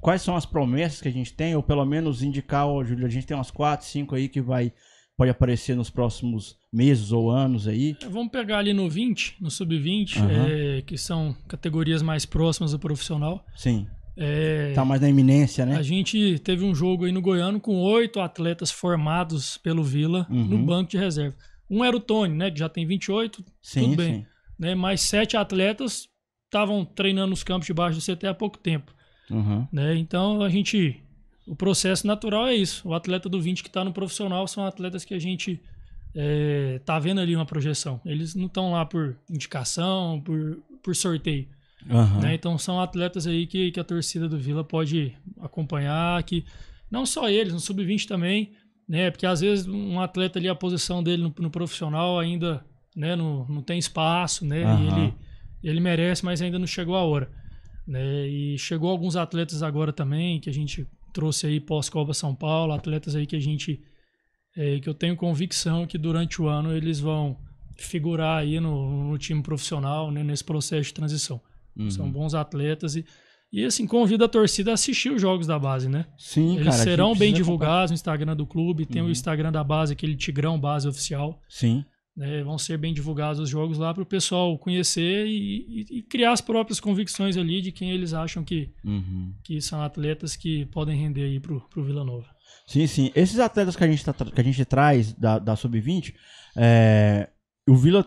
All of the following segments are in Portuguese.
quais são as promessas que a gente tem, ou pelo menos indicar, ó, Júlio, a gente tem umas 4, 5 aí que vai pode aparecer nos próximos meses ou anos aí? É, vamos pegar ali no 20, no sub-20, uhum. é, que são categorias mais próximas do profissional. Sim. É, tá mais na iminência, né? A gente teve um jogo aí no Goiano com oito atletas formados pelo Vila uhum. no banco de reserva. Um era o Tony, né? Que já tem 28, sim, tudo bem. Sim. Né? Mas sete atletas estavam treinando nos campos de baixo do CT há pouco tempo. Uhum. Né? Então a gente. O processo natural é isso. O atleta do 20 que está no profissional são atletas que a gente é, tá vendo ali uma projeção. Eles não estão lá por indicação, por, por sorteio. Uhum. Né? Então são atletas aí que, que a torcida do Vila pode acompanhar, que não só eles, no sub-20 também, né? Porque às vezes um atleta ali, a posição dele no, no profissional ainda né? não, não tem espaço, né? Uhum. ele, ele merece, mas ainda não chegou a hora. Né? E chegou alguns atletas agora também que a gente trouxe aí pós-Copa São Paulo, atletas aí que a gente é, que eu tenho convicção que durante o ano eles vão figurar aí no, no time profissional, né, nesse processo de transição. Uhum. São bons atletas e, e assim, convida a torcida a assistir os jogos da base, né? Sim, Eles cara, serão bem divulgados comprar. no Instagram do clube, tem uhum. o Instagram da base, aquele Tigrão Base Oficial. Sim. Né? Vão ser bem divulgados os jogos lá para o pessoal conhecer e, e, e, criar as próprias convicções ali de quem eles acham que, uhum. que são atletas que podem render aí para o Vila Nova. Sim, sim. Esses atletas que a gente, tá, que a gente traz da, da Sub-20, é, o Vila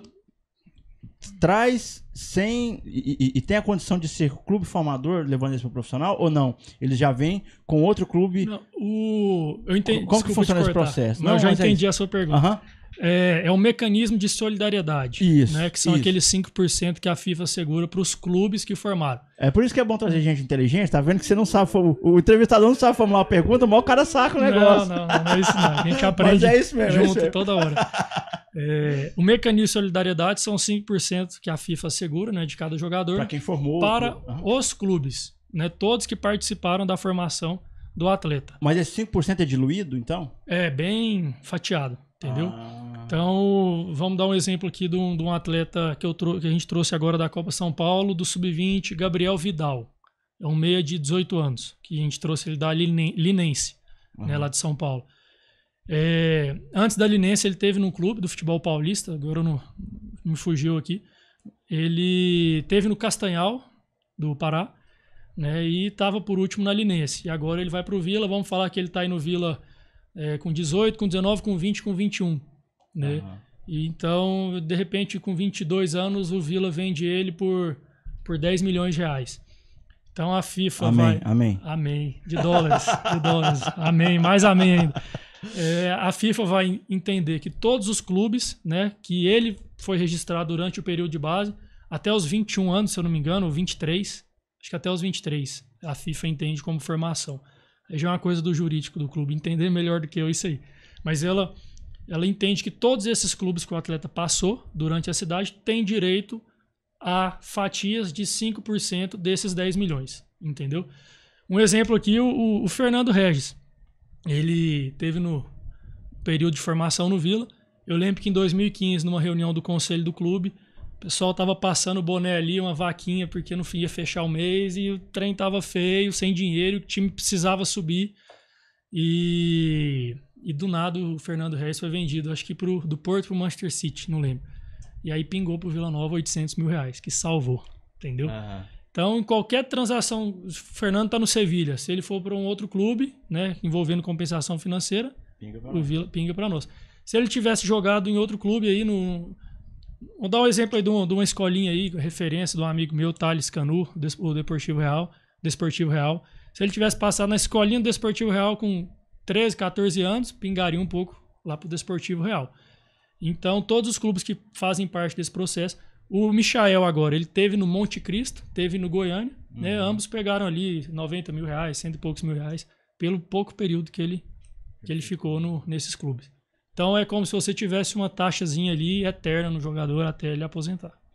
traz sem e, e, tem a condição de ser clube formador levando eles para o profissional ou não eles já vêm com outro clube não, o eu entendi como que funciona esse processo não, não eu já é entendi é a sua pergunta uhum é, é um mecanismo de solidariedade. Isso. Né, que são isso. aqueles 5% que a FIFA segura para os clubes que formaram. É por isso que é bom trazer gente inteligente, tá vendo? Que você não sabe. O entrevistador não sabe formular uma pergunta, o cara saca o negócio. Não, não, não, não é isso não. A gente aprende Mas é isso mesmo, é junto é isso toda hora. É, o mecanismo de solidariedade são 5% que a FIFA segura, né? De cada jogador. Para quem formou. Para uhum. os clubes, né? Todos que participaram da formação do atleta. Mas esse 5% é diluído, então? É, bem fatiado, entendeu? Ah. Então, vamos dar um exemplo aqui de um, de um atleta que, eu que a gente trouxe agora da Copa São Paulo, do Sub-20, Gabriel Vidal. É um meia de 18 anos, que a gente trouxe ele da Linense, né, uhum. né, lá de São Paulo. É, antes da Linense, ele teve num clube do futebol paulista, agora não, me fugiu aqui. Ele teve no Castanhal, do Pará, né, e estava por último na Linense. E agora ele vai para o Vila, vamos falar que ele está aí no Vila é, com 18, com 19, com 20, com 21 né? Uhum. E então, de repente, com 22 anos, o Vila vende ele por, por 10 milhões de reais. Então a FIFA amém, vai. Amém. Amém. De dólares. de dólares. Amém. Mais amém ainda. É, a FIFA vai entender que todos os clubes, né, que ele foi registrado durante o período de base, até os 21 anos, se eu não me engano, ou 23, acho que até os 23, a FIFA entende como formação. Aí já é uma coisa do jurídico do clube entender melhor do que eu isso aí. Mas ela ela entende que todos esses clubes que o atleta passou durante a cidade têm direito a fatias de 5% desses 10 milhões, entendeu? Um exemplo aqui, o, o, Fernando Regis. Ele teve no período de formação no Vila. Eu lembro que em 2015, numa reunião do conselho do clube, o pessoal tava passando boné ali, uma vaquinha, porque não ia fechar o mês e o trem estava feio, sem dinheiro, o time precisava subir. E e do nada o Fernando Reis foi vendido, acho que pro, do Porto pro Manchester City, não lembro. E aí pingou pro Vila Nova 800 mil reais, que salvou, entendeu? Uhum. Então, em qualquer transação, o Fernando tá no Sevilha. Se ele for para um outro clube, né, envolvendo compensação financeira, pinga para nós. pinga para nós. Se ele tivesse jogado em outro clube aí no Vou dar um exemplo aí de uma, de uma escolinha aí, referência de um amigo meu, Thales Canu, o Desportivo Real, Desportivo Real. Se ele tivesse passado na escolinha do Desportivo Real com 13, 14 anos, pingaria um pouco lá para o Desportivo Real. Então, todos os clubes que fazem parte desse processo. O Michael agora, ele teve no Monte Cristo, teve no Goiânia, né? uhum. né? Ambos pegaram ali 90 mil reais, cento e poucos mil reais, pelo pouco período que ele, que ele ficou no, nesses clubes. Então é como se você tivesse uma taxazinha ali eterna no jogador até ele aposentar.